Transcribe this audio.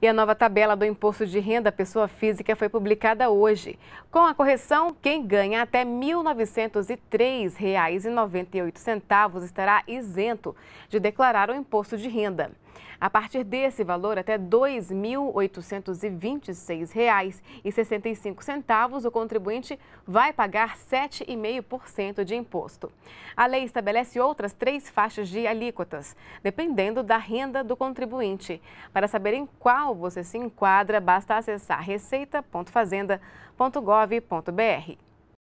E a nova tabela do imposto de renda pessoa física foi publicada hoje. Com a correção, quem ganha até R$ 1.903,98 estará isento de declarar o imposto de renda. A partir desse valor, até R$ 2.826,65, o contribuinte vai pagar 7,5% de imposto. A lei estabelece outras três faixas de alíquotas, dependendo da renda do contribuinte. Para saber em qual você se enquadra, basta acessar receita.fazenda.gov.br.